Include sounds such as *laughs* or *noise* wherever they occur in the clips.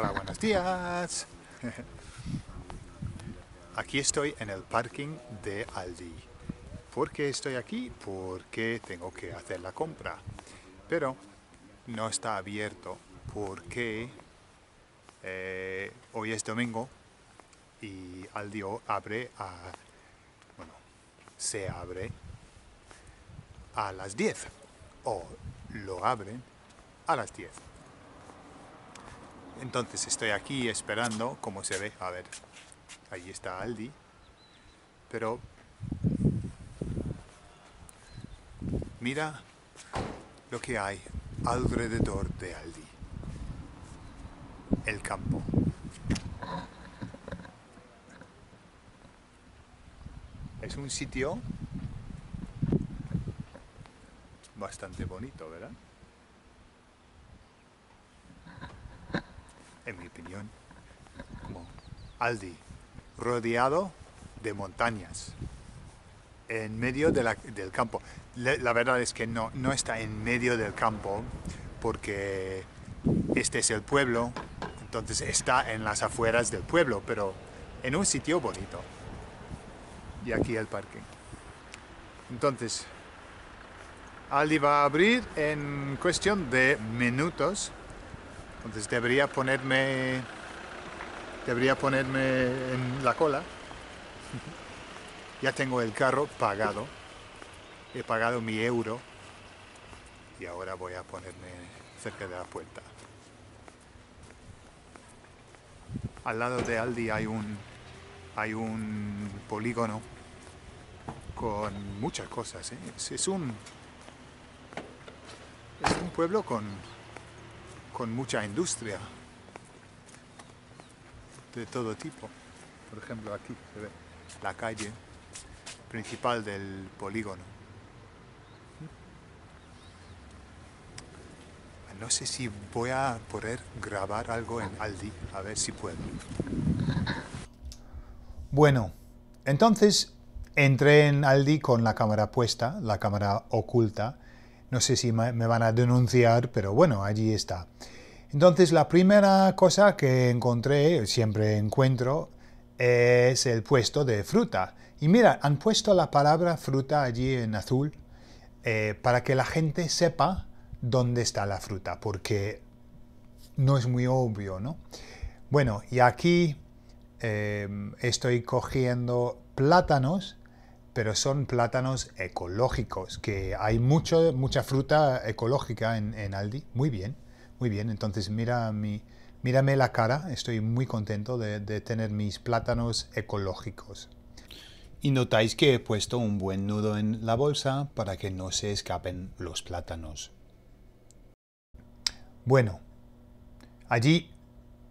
Hola, buenos días. Aquí estoy en el parking de Aldi. ¿Por qué estoy aquí? Porque tengo que hacer la compra. Pero no está abierto porque eh, hoy es domingo y Aldi abre a... Bueno, se abre a las 10. O lo abren a las 10. Entonces estoy aquí esperando, como se ve, a ver, ahí está Aldi, pero mira lo que hay alrededor de Aldi, el campo. Es un sitio bastante bonito, ¿verdad? en mi opinión, como Aldi, rodeado de montañas, en medio del campo. La, verdad es que no, no está en medio del campo, porque este es el pueblo, entonces está en las afueras del pueblo, pero en un sitio bonito. Y aquí el parque. Entonces, Aldi va a abrir en cuestión de minutos entonces debería ponerme, debería ponerme en la cola. ya tengo el carro pagado. He pagado mi euro. Y ahora voy a ponerme cerca de la puerta. Al lado de Aldi hay un, hay un polígono con muchas cosas. ¿eh? es, un, es un pueblo con con mucha industria de todo tipo. Por ejemplo, aquí se ve la calle principal del polígono. No sé si voy a poder grabar algo en Aldi, a ver si puedo. Bueno, entonces entré en Aldi con la cámara puesta, la cámara oculta, no sé si me van a denunciar, pero bueno, allí está. Entonces la primera cosa que encontré, siempre encuentro, es el puesto de fruta. Y mira, han puesto la palabra fruta allí en azul eh, para que la gente sepa dónde está la fruta, porque no es muy obvio, ¿no? Bueno, y aquí eh, estoy cogiendo plátanos pero son plátanos ecológicos, que hay mucho, mucha fruta ecológica en, Aldi. Muy bien, muy bien. Entonces mira mi, mírame la cara, estoy muy contento de, tener mis plátanos ecológicos. Y notáis que he puesto un buen nudo en la bolsa para que no se escapen los plátanos. Bueno, allí,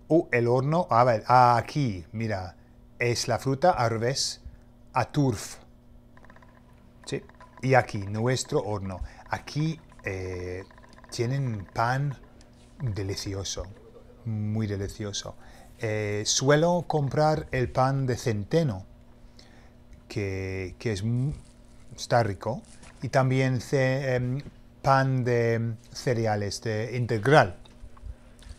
uh, el horno, a ver, ah, aquí, mira, es la fruta al revés, a turf. Y aquí, nuestro horno. Aquí eh, tienen pan delicioso, muy delicioso. Eh, suelo comprar el pan de centeno, que, es, está rico, y también em, pan de cereales, de integral.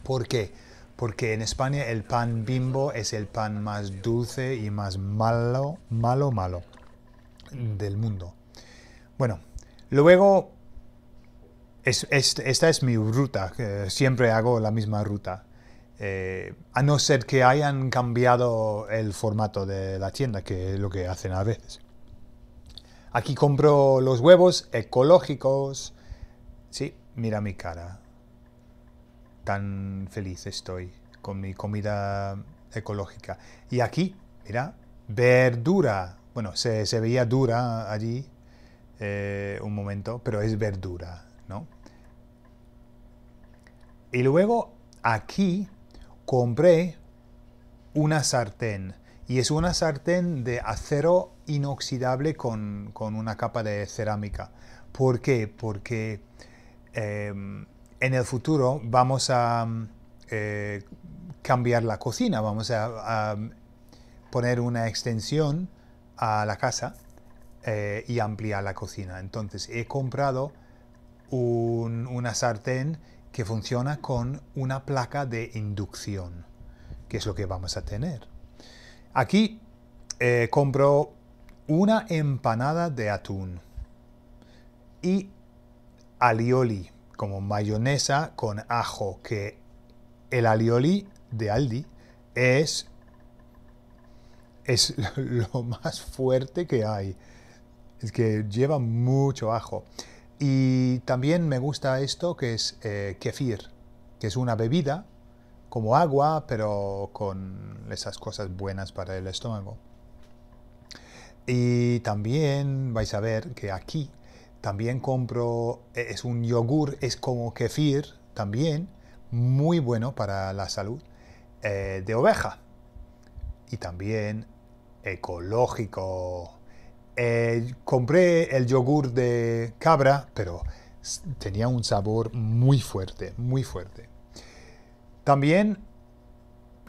¿Por qué? Porque en España el pan bimbo es el pan más dulce y más malo, malo, malo del mundo. Bueno, luego, esta es mi ruta, siempre hago la misma ruta. Eh, a no ser que hayan cambiado el formato de la tienda, que es lo que hacen a veces. Aquí compro los huevos ecológicos. Sí, mira mi cara. Tan feliz estoy con mi comida ecológica. Y aquí, mira, verdura. Bueno, se veía dura allí, eh, un momento, pero es verdura, ¿no? Y luego aquí compré una sartén y es una sartén de acero inoxidable con, una capa de cerámica. ¿Por qué? Porque eh, en el futuro vamos a eh, cambiar la cocina, vamos a poner una extensión a la casa eh, y ampliar la cocina. Entonces he comprado una sartén que funciona con una placa de inducción, que es lo que vamos a tener. Aquí eh, compro una empanada de atún y alioli, como mayonesa con ajo, que el alioli de Aldi es, es *laughs* lo más fuerte que hay es que lleva mucho ajo. Y también me gusta esto que es eh, kefir, que es una bebida como agua, pero con esas cosas buenas para el estómago. Y también vais a ver que aquí también compro, e, es un yogur, es como kefir también, muy bueno para la salud, eh, de oveja. Y también ecológico. Eh, compré el yogur de cabra, pero tenía un sabor muy fuerte, muy fuerte. También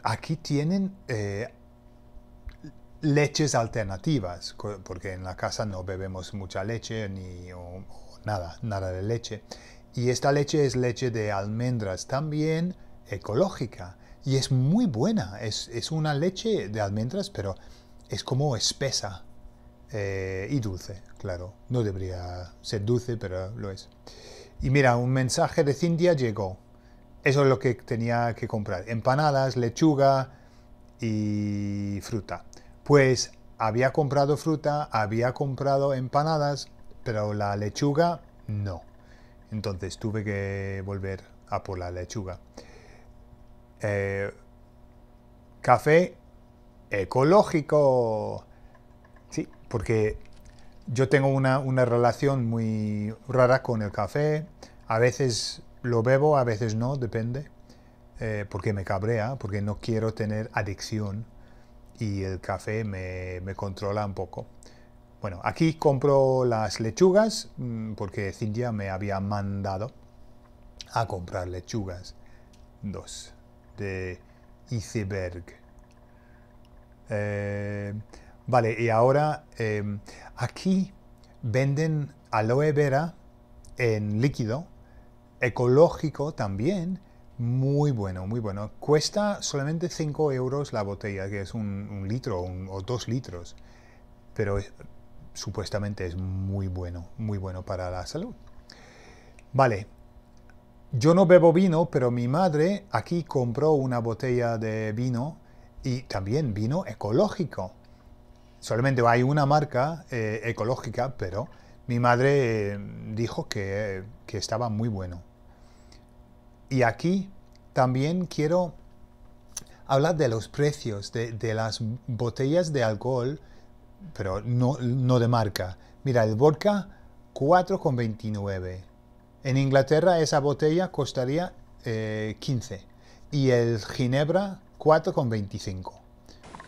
aquí tienen eh, leches alternativas, porque en la casa no bebemos mucha leche ni nada, nada de leche. Y esta leche es leche de almendras, también ecológica. Y es muy buena, es una leche de almendras, pero es como espesa, eh, y dulce, claro. No debería ser dulce, pero lo es. Y mira, un mensaje de Cintia llegó. Eso es lo que tenía que comprar. Empanadas, lechuga y fruta. Pues había comprado fruta, había comprado empanadas, pero la lechuga no. Entonces tuve que volver a por la lechuga. Eh, café ecológico porque yo tengo una, relación muy rara con el café. A veces lo bebo, a veces no, depende. Eh, porque me cabrea, porque no quiero tener adicción y el café me, controla un poco. Bueno, aquí compro las lechugas mm, porque Cintia me había mandado a comprar lechugas. Dos de iceberg. Eh, Vale, y ahora em, aquí venden aloe vera en líquido, ecológico también, muy bueno, muy bueno. Cuesta solamente 5 euros la botella, que es un, litro o dos litros, pero supuestamente es muy bueno, muy bueno para la salud. Vale, yo no bebo vino, pero mi madre aquí compró una botella de vino y también vino ecológico solamente hay una marca eh, ecológica, pero mi madre eh, dijo que, estaba muy bueno. Y aquí también quiero hablar de los precios de, las botellas de alcohol, pero no, de marca. Mira, el vodka 4,29. En Inglaterra esa botella costaría 15 eh, y el Ginebra 4,25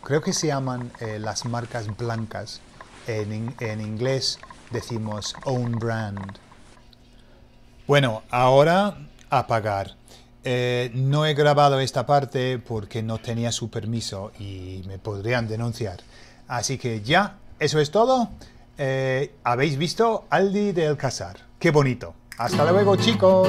creo que se llaman eh, las marcas blancas. En, inglés decimos own brand. Bueno, ahora a pagar. Eh, no he grabado esta parte porque no tenía su permiso y me podrían denunciar. Así que ya, eso es todo. Eh, Habéis visto Aldi del Casar. Qué bonito. Hasta luego chicos.